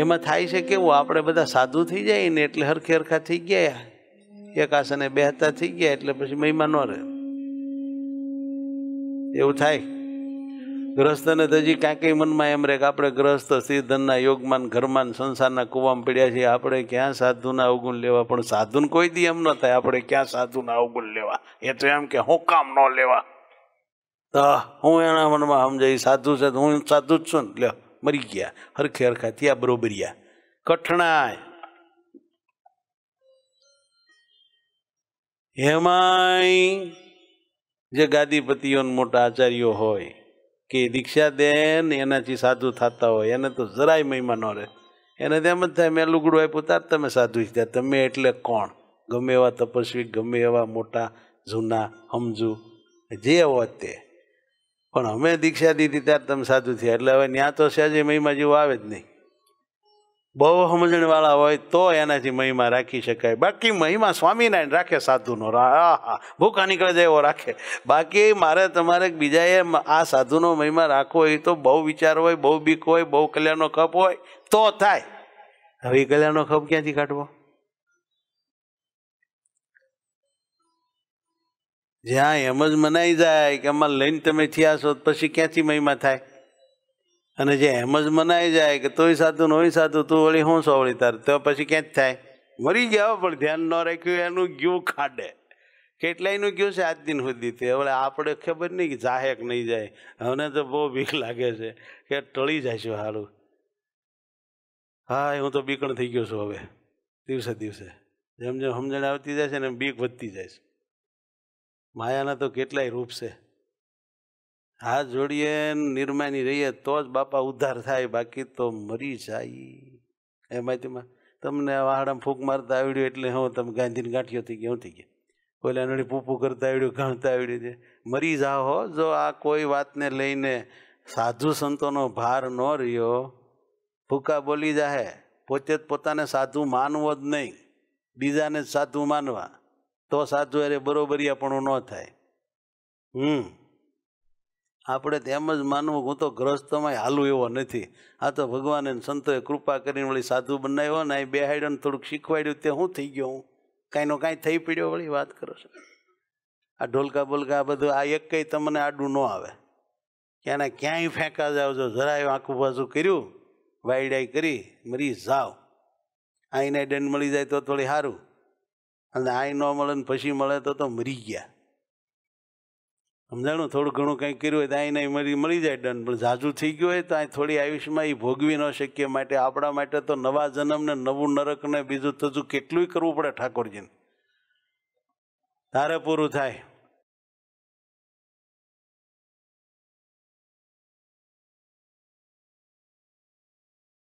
એમાં થાય છે કેવું આપણે બધા સાધુ થઈ જાય ને એટલે હરખે હરખા થઈ ગયા એક આસને બેહતા થઈ ગયા એટલે પછી મહિમા ન રહે એવું થાય ગ્રસ્તને તો હજી કાંઈ મનમાં એમ રહે કે આપણે ગ્રસ્ત સિદ્ધનના યોગમાન ઘરમાં સંસારના કૂવામાં પડ્યા છીએ આપણે ક્યાં સાધુના અવગુણ લેવા પણ સાધુને કોઈ દી એમ ન થાય આપણે ક્યાં સાધુના અવગુણ લેવા એ તો એમ કે હું કામ ન લેવા તો હું એના મનમાં સમજાય સાધુ છે હું સાધુ જ છું ને લ્યો મરી ગયા હરખે હરખા ત્યાં બરોબરિયા કઠણાય હેમાય જે ગાદીપતિઓ મોટા આચાર્યો હોય કે દીક્ષા દેન એનાથી સાધુ થતા હોય એને તો જરાય મહિમા ન રહે એને તેમ જ થાય મેં લુગડું આપ્યું તાર તમે સાધુ જ તમે એટલે કોણ ગમે એવા તપસ્વી ગમે એવા મોટા જૂના સમજુ જે હોય તે પણ અમે દીક્ષા દીધી ત્યારે તમે સાધુ થયા એટલે હવે ત્યાં તો સહેજે મહિમા જેવું આવે જ નહીં બહુ સમજણવાળા હોય તો એનાથી મહિમા રાખી શકાય બાકી મહિમા સ્વામિનારાયણ રાખે સાધુનો હા ભૂખા નીકળે જાય એવો રાખે બાકી મારે તમારે બીજાએ આ સાધુનો મહિમા રાખવો એ તો બહુ વિચાર હોય બહુ બીક હોય બહુ કલ્યાણનો ખપ હોય તો થાય હવે કલ્યાણનો ખપ ક્યાંથી કાઢવો જ્યાં એમ જ મનાઈ જાય કે આમાં લઈને તમે થયા છો પછી ક્યાંથી મહિમા થાય અને જે એમ જ મનાઈ જાય કે તોય સાધુ નોય સાધુ તું વળી હું છો વળી તાર તો પછી ક્યાં થાય મરી ગયા પણ ધ્યાન ન રાખ્યું એનું ગયું ખાડે કેટલાયનું ગયું છે આજ દિન સુધી તે હવે આપણે ખબર નહીં કે જાહે કે નહીં જાય હવે તો બહુ બીક લાગે છે કે ટળી જાય છે સારું હા હું તો બીકણ થઈ ગયો છું હવે દિવસે દિવસે જેમ જેમ સમજણ આવતી જાય છે ને બીક વધતી જાય છે માયાના તો કેટલાય રૂપ છે હાથ જોડીએ નિર્માની રહીએ તો જ બાપા ઉદ્ધાર થાય બાકી તો મરી જાય એમાં તેમાં તમને વાહડામાં ફૂંક મારતા આવડ્યું એટલે હું તમે ગાંધીની ગાંઠીઓ થઈ ગયા હું થઈ ગયા કોઈલા નડી પૂપું કરતા આવડ્યું ગણતા આવડ્યું છે મરી જાઓ જો આ કોઈ વાતને લઈને સાધુ સંતોનો ભાર ન રહ્યો ભૂકા બોલી જાહે પોતે જ પોતાને સાધુ માનવો જ નહીં બીજાને સાધુ માનવા તો સાચું અરે બરોબરિયાપણું ન થાય હમ આપણે તેમ જ માનવું હું તો ગ્રસ્તમાં હાલું એવો નથી આ તો ભગવાન અને સંતોએ કૃપા કરીને વળી સાધુ બનાવ્યો ને અહીં બેહાડ્યો ને થોડુંક શીખવાડ્યું તે હું થઈ ગયો હું કાંઈનો કાંઈ થઈ પડ્યો વળી વાત કરો છો આ ઢોલકા બોલકા આ બધું આ એક કંઈ તમને આડું ન આવે ક્યાંના ક્યાંય ફેંકા જાવ છો જરાય આખું પાછું કર્યું વાયડાઈ કરી મરી જાવ આ એને દંડ મળી જાય તો થોડી સારું અને આય ન મળે ને પછી મળે તો તો મરી ગયા સમજાણું થોડું ઘણું કંઈક કર્યું હોય તો અહીં નહીં મળી મળી જાય દંડ પણ ઝાઝું થઈ ગયું હોય તો અહીં થોડી આયુષ્યમાં એ ભોગવી ન શકીએ માટે આપણા માટે તો નવા જન્મને નવું નરકને બીજું તજું કેટલું કરવું પડે ઠાકોરજીને તારે પૂરું થાય